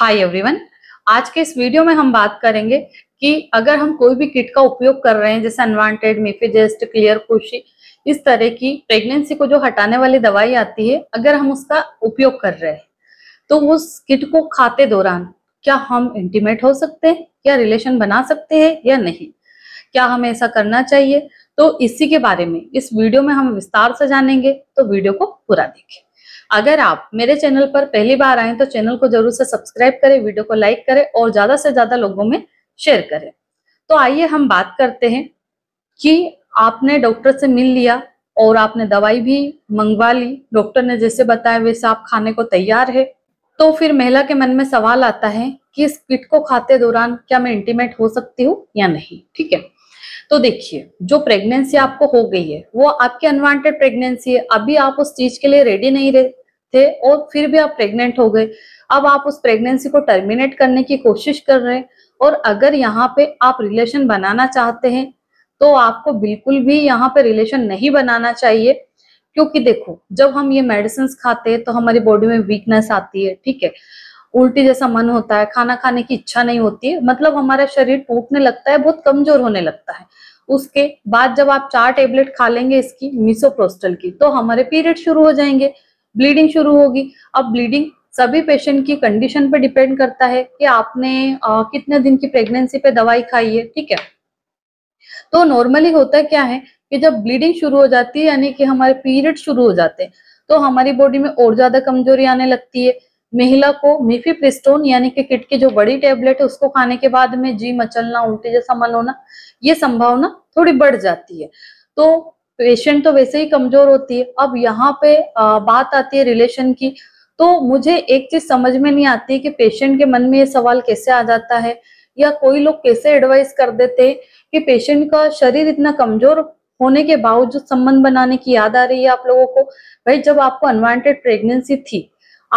hi everyone आज के इस वीडियो में हम बात करेंगे कि अगर हम कोई भी किट का उपयोग कर रहे हैं जैसे अनवांटेड मिफिजेस्ट क्लियर खुशी इस तरह की प्रेगनेंसी को जो हटाने वाली दवाई आती है अगर हम उसका उपयोग कर रहे हैं तो उस किट को खाते दौरान क्या हम इंटीमेट हो सकते हैं क्या रिलेशन बना सकते हैं या नहीं क्या हमें ऐसा करना चाहिए तो इसी के बारे में इस वीडियो में हम विस्तार से जानेंगे तो वीडियो को पूरा देखें अगर आप मेरे चैनल पर पहली बार आए तो चैनल को जरूर से सब्सक्राइब करें वीडियो को लाइक करें और ज्यादा से ज्यादा लोगों में शेयर करें तो आइए हम बात करते हैं कि आपने डॉक्टर से मिल लिया और आपने दवाई भी मंगवा ली डॉक्टर ने जैसे बताया वैसे आप खाने को तैयार है तो फिर महिला के मन में सवाल आता है कि इस किट को खाते दौरान क्या मैं इंटीमेट हो सकती हूँ या नहीं ठीक है तो देखिए जो प्रेगनेंसी आपको हो गई है वो आपकी अनवांटेड प्रेगनेंसी है अभी आप उस चीज के लिए रेडी नहीं रहे थे और फिर भी आप प्रेग्नेंट हो गए अब आप उस प्रेगनेंसी को टर्मिनेट करने की कोशिश कर रहे हैं और अगर यहाँ पे आप रिलेशन बनाना चाहते हैं तो आपको बिल्कुल भी यहाँ पे रिलेशन नहीं बनाना चाहिए क्योंकि देखो जब हम ये मेडिसिन खाते हैं तो हमारी बॉडी में वीकनेस आती है ठीक है उल्टी जैसा मन होता है खाना खाने की इच्छा नहीं होती है मतलब हमारा शरीर टूटने लगता है बहुत कमजोर होने लगता है उसके बाद जब आप चार टेबलेट खा लेंगे इसकी मिसोप्रोस्टल की तो हमारे पीरियड शुरू हो जाएंगे ब्लीडिंग शुरू होगी अब ब्लीडिंग सभी पेशेंट की कंडीशन पर डिपेंड करता है कि आपने आ, कितने दिन की प्रेगनेंसी पे दवाई खाई है ठीक है तो नॉर्मली होता क्या है कि जब ब्लीडिंग शुरू हो जाती है यानी कि हमारे पीरियड शुरू हो जाते हैं तो हमारी बॉडी में और ज्यादा कमजोरी आने लगती है महिला को मिफी प्रिस्टोन यानी कि किट की जो बड़ी टेबलेट है उसको खाने के बाद में जी मचलना उल्टे जैसा मन होना ये संभावना थोड़ी बढ़ जाती है तो पेशेंट तो वैसे ही कमजोर होती है अब यहाँ पे बात आती है रिलेशन की तो मुझे एक चीज समझ में नहीं आती कि पेशेंट के मन में ये सवाल कैसे आ जाता है या कोई लोग कैसे एडवाइस कर देते कि पेशेंट का शरीर इतना कमजोर होने के बावजूद संबंध बनाने की याद आ रही है आप लोगों को भाई जब आपको अनवांटेड प्रेगनेंसी थी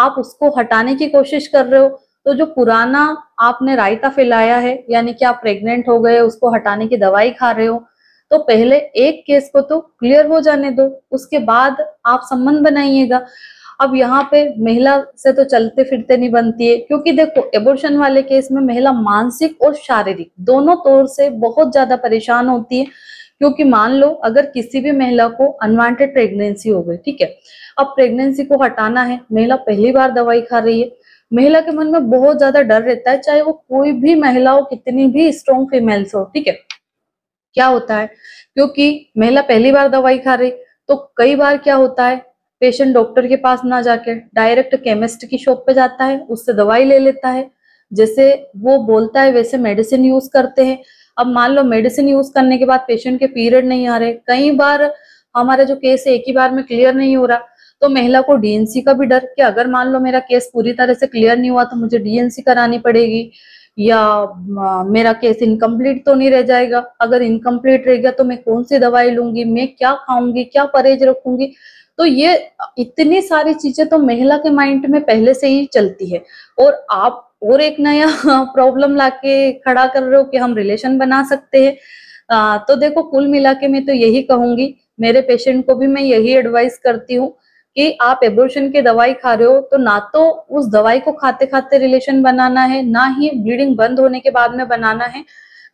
आप उसको हटाने की कोशिश कर रहे हो तो जो पुराना आपने रायता फैलाया है यानी कि आप प्रेग्नेंट हो गए उसको हटाने की दवाई खा रहे हो तो पहले एक केस को तो क्लियर हो जाने दो उसके बाद आप संबंध बनाइएगा अब यहाँ पे महिला से तो चलते फिरते नहीं बनती है क्योंकि देखो एबोर्शन वाले केस में महिला मानसिक और शारीरिक दोनों तौर से बहुत ज्यादा परेशान होती है क्योंकि मान लो अगर किसी भी महिला को अनवांटेड प्रेगनेंसी हो गई ठीक है अब प्रेगनेंसी को हटाना है महिला पहली बार दवाई खा रही है महिला के मन में बहुत ज्यादा डर रहता है चाहे वो कोई भी महिला हो कितनी भी स्ट्रॉन्ग फीमेल्स हो ठीक है क्या होता है क्योंकि महिला पहली बार दवाई खा रही तो कई बार क्या होता है पेशेंट डॉक्टर के पास ना जाके डायरेक्ट केमिस्ट की शॉप पे जाता है उससे दवाई ले लेता है जैसे वो बोलता है वैसे मेडिसिन यूज करते हैं अब मान लो मेडिसिन यूज करने के बाद पेशेंट के पीरियड नहीं आ रहे कई बार हमारे जो केस है एक ही बार में क्लियर नहीं हो रहा तो महिला को डीएनसी का भी डर कि अगर मान लो मेरा केस पूरी तरह से क्लियर नहीं हुआ तो मुझे डीएनसी करानी पड़ेगी या मेरा केस इनकम्प्लीट तो नहीं रह जाएगा अगर इनकम्प्लीट रहेगा तो मैं कौन सी दवाई लूंगी मैं क्या खाऊंगी क्या परहेज रखूंगी तो ये इतनी सारी चीजें तो महिला के माइंड में पहले से ही चलती है और आप और एक नया प्रॉब्लम लाके खड़ा कर रहे हो कि हम रिलेशन बना सकते हैं तो देखो कुल मिला के मैं तो यही कहूंगी मेरे पेशेंट को भी मैं यही एडवाइस करती हूँ कि आप एब्रोशन की दवाई खा रहे हो तो ना तो उस दवाई को खाते खाते रिलेशन बनाना है ना ही ब्लीडिंग बंद होने के बाद में बनाना है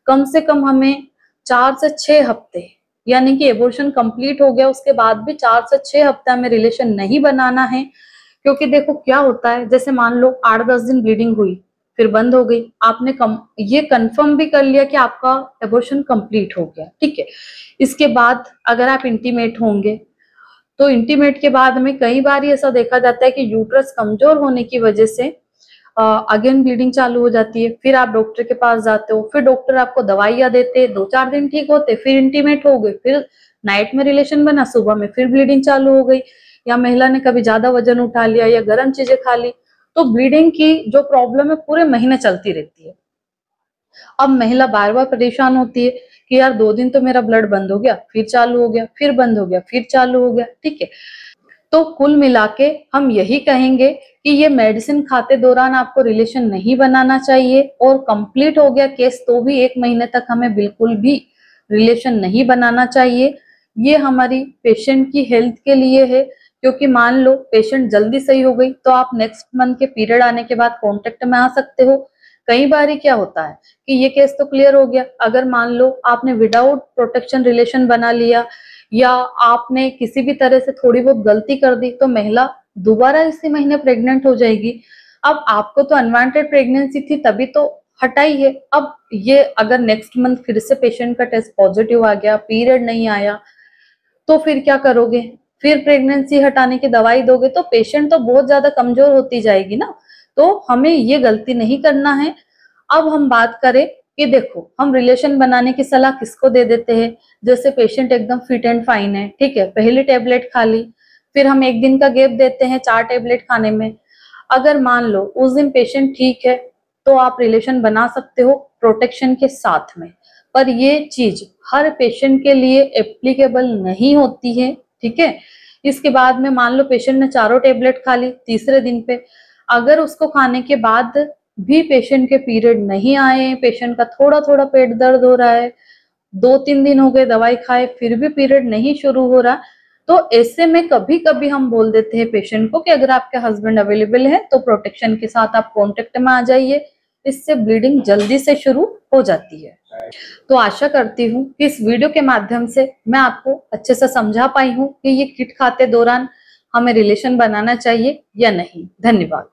कम से कम हमें चार से छह हफ्ते यानी कि एबोर्शन कंप्लीट हो गया उसके बाद भी चार से छह हफ्ते हमें रिलेशन नहीं बनाना है क्योंकि देखो क्या होता है जैसे मान लो आठ दस दिन ब्लीडिंग हुई फिर बंद हो गई आपने कम ये कंफर्म भी कर लिया कि आपका एबोर्शन कंप्लीट हो गया ठीक है इसके बाद अगर आप इंटीमेट होंगे तो इंटीमेट के बाद में कई बार ऐसा देखा जाता है कि यूट्रस कमजोर होने की वजह से अगेन ब्लीडिंग चालू हो जाती है फिर आप डॉक्टर के पास जाते हो फिर डॉक्टर आपको दवाइयाँ देते दो चार दिन ठीक होते फिर इंटीमेट हो गए फिर नाइट में रिलेशन बना सुबह में फिर ब्लीडिंग चालू हो गई या महिला ने कभी ज्यादा वजन उठा लिया या गर्म चीजें खा ली तो ब्लीडिंग की जो प्रॉब्लम है पूरे महीने चलती रहती है अब महिला बार बार परेशान होती है कि यार दो दिन तो मेरा ब्लड बंद हो गया फिर चालू हो गया फिर बंद हो गया फिर चालू हो गया ठीक है तो कुल मिला के हम यही कहेंगे कि ये मेडिसिन खाते दौरान आपको रिलेशन नहीं बनाना चाहिए और कंप्लीट हो गया केस तो भी एक महीने तक हमें बिल्कुल भी रिलेशन नहीं बनाना चाहिए ये हमारी पेशेंट की हेल्थ के लिए है क्योंकि मान लो पेशेंट जल्दी सही हो गई तो आप नेक्स्ट मंथ के पीरियड आने के बाद कॉन्टेक्ट में आ सकते हो कई बार ही क्या होता है कि ये केस तो क्लियर हो गया अगर मान लो आपने विदाउट प्रोटेक्शन रिलेशन बना लिया या आपने किसी भी तरह से थोड़ी बहुत गलती कर दी तो महिला दोबारा इसी महीने प्रेग्नेंट हो जाएगी अब आपको तो अनवांटेड प्रेगनेंसी थी तभी तो हटाई है अब ये अगर नेक्स्ट मंथ फिर से पेशेंट का टेस्ट पॉजिटिव आ गया पीरियड नहीं आया तो फिर क्या करोगे फिर प्रेगनेंसी हटाने की दवाई दोगे तो पेशेंट तो बहुत ज्यादा कमजोर होती जाएगी ना तो हमें ये गलती नहीं करना है अब हम बात करें कि देखो हम रिलेशन बनाने की सलाह किसको दे देते हैं जैसे पेशेंट एकदम फिट एंड फाइन है ठीक है पहली टेबलेट खा ली फिर हम एक दिन का गैप देते हैं चार टेबलेट खाने में अगर मान लो उस दिन पेशेंट ठीक है तो आप रिलेशन बना सकते हो प्रोटेक्शन के साथ में पर ये चीज हर पेशेंट के लिए एप्लीकेबल नहीं होती है ठीक है इसके बाद में मान लो पेशेंट ने चारों टेबलेट खा ली तीसरे दिन पे अगर उसको खाने के बाद भी पेशेंट के पीरियड नहीं आए पेशेंट का थोड़ा थोड़ा पेट दर्द हो रहा है दो तीन दिन हो गए दवाई खाए फिर भी पीरियड नहीं शुरू हो रहा तो ऐसे में कभी कभी हम बोल देते हैं पेशेंट को कि अगर आपके हस्बैंड अवेलेबल है तो प्रोटेक्शन के साथ आप कॉन्टेक्ट में आ जाइए इससे ब्लीडिंग जल्दी से शुरू हो जाती है तो आशा करती हूँ कि इस वीडियो के माध्यम से मैं आपको अच्छे से समझा पाई हूँ कि ये किट खाते दौरान हमें रिलेशन बनाना चाहिए या नहीं धन्यवाद